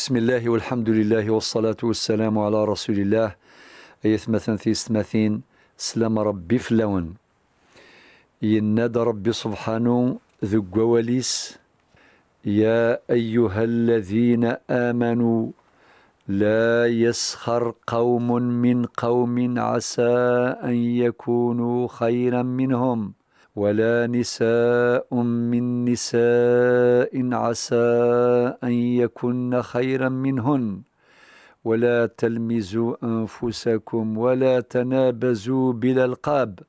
بسم الله والحمد لله والصلاة والسلام على رسول الله أيث مثلا في ثمثين سلام ربي فلون يناد ربي سبحانه ذو قواليس يا أيها الذين آمنوا لا يسخر قوم من قوم عسى أن يكونوا خيرا منهم ولا نساء من نساء عسى أن يكن خيرا منهن ولا تلمزوا أنفسكم ولا تنابزوا بلا القاب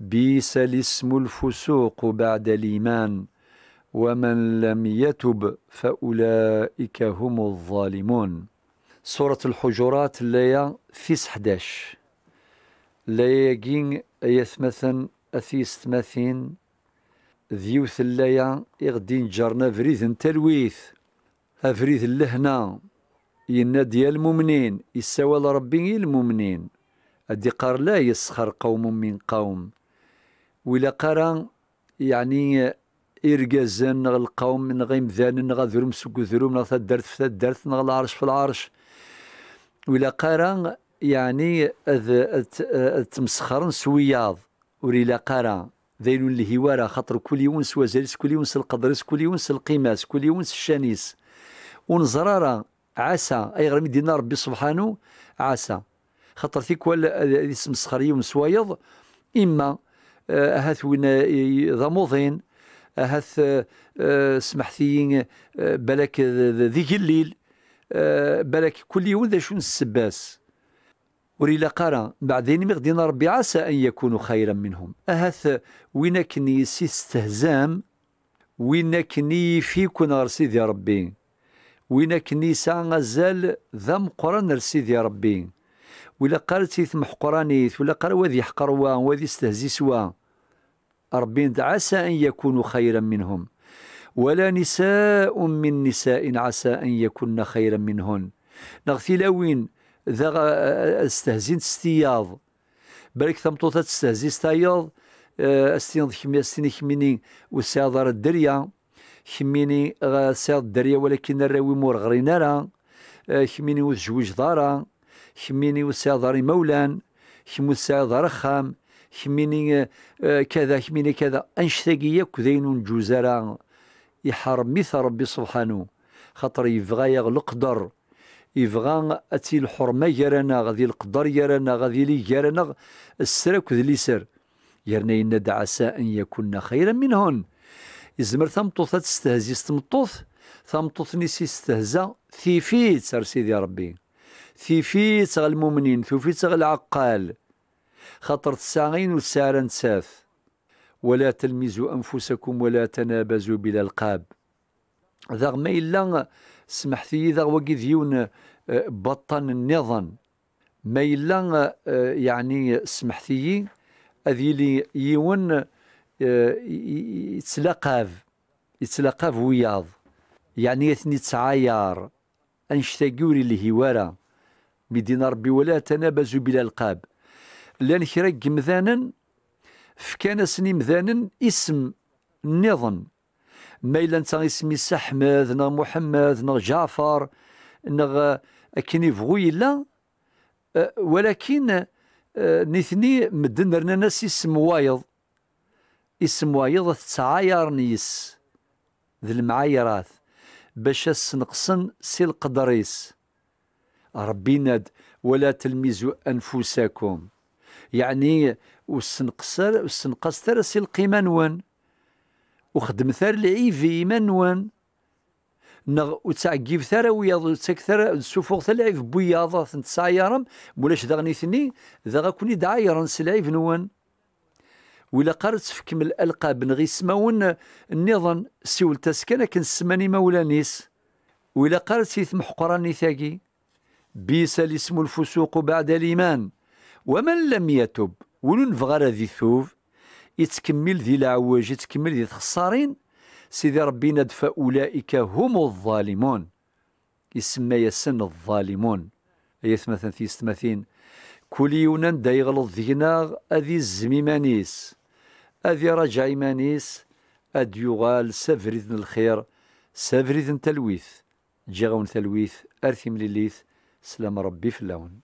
بيس الاسم الفسوق بعد الإيمان ومن لم يتب فأولئك هم الظالمون سورة الحجرات اللي فيس 11 اللي يجين أيث مثلا أثيس ثماثين ذيوث ثلايا إغدين جرنا فريد تلويث أفريد اللهنا ينا ديال المؤمنين يسوال ربي المؤمنين أدي قار لا يسخر قوم من قوم ولا قرا يعني إرجازان نغ القوم من غيم ذان نغ ذروم سكو ذروم نغ تدرت في تدرت نغ العرش في العرش ولا قرا يعني أذ تمسخر سوياض وريلا قارا ذيل اللي خطر خاطر كل يونس وزرس كل يونس القدرس كل يونس القماس كل يونس الشانيس ونزرارا عسى اي غير مدينا ربي سبحانه عسى خاطر ولا اسم سخري ومسويض اما آه، هاث وين آه، ضموضين هاث آه، سمحتي بلاك ذي الليل بلاك كل يوم ذا شون السباس وريلا قارا بعدين مغدين ربي عسى أن يكونوا خيرا منهم أهث وينكني سي استهزام وينكني كني فيكون رسيدي ربي وينكني سا غزال ذم قران رسيدي ربي ولا قالت يثمح قرانيث ولا قال وذي حقروا وذي استهزسوا ربي عسى أن يكونوا خيرا منهم ولا نساء من نساء عسى أن يكن خيرا منهن نغثي لوين ذا استهزين استياض بالك تمطوطة تستهزي آه، استياض استياض كمي استيني كميني وسياض الدريا كميني سياض الدريا ولكن الراوي مور غرينا آه، خميني كميني وزجوج دارا كميني وسياض مولان كمو سياض رخام كميني آه، كذا كميني كذا انشتاقي ياك ذين جوزرا يحرم مثل ربي سبحانه خاطر يبغى يغلق در يبغى اتي الحرمه يرانا غادي القدر يرانا غادي لي يرانا السرك ذلي سر يرنا ان عسى ان يكون خيرا منهن يزمر تمطوط تستهزي تمطوط تمطوط نسي استهزا ثيفيت سر سيدي ربي ثيفيت غا المؤمنين ثيفيت غا العقال خاطر تساغين والسارة نساف ولا تلمزوا أنفسكم ولا تنابزوا بلا القاب ذا ما إلا سمحتي إذا وقي يون آه، بطن النظام ما يلا آه، يعني سمحتي أذي لي يون آه، يتلقاف يتلقاف وياض يعني اثني تسعايار أنشتاقوري اللي هوارا ربي ولا تنابزوا بلا القاب لان خرج مذانا فكان سني مذانا اسم نظن ما إلا نتا اسمي سحمد نغ محمد نغ جعفر نغ كيني فغوي لا أه، ولكن أه، نثني مدن رنا ناس وايض اسم وايض تسعاير نيس ذي المعايرات باش سنقصن سي القدريس ربي ناد ولا تلمزوا أنفسكم يعني وسنقصر وسنقصر سي القيمة نون وخدم ثار لعيفي منوان نغ وتعقيب ثار وياض وتكثر السفوغ تلعب بوياض سايرم مولاش داغني ثني داغا كوني دعايرا سلعيف نوان ولا قرت في كمل القاب نغي سماون النظام سيول تسكن كن سماني مولانيس ولا قرت سيث محقراني ثاقي بيس الاسم الفسوق بعد الايمان ومن لم يتب ولن فغر ذي ثوب يتكمل ذي العواج يتكمل ذي الخسارين سيدي ربي فأولئك هم الظالمون يسمى يسن الظالمون اي ثمثن في ثمثين كل يونان دا ذينا أذي الزميمانيس أذي رجع مانيس اذي يغال سافريد الخير سافريد تلويث جيغون تلويث أرثي مليليث سلام ربي في اللون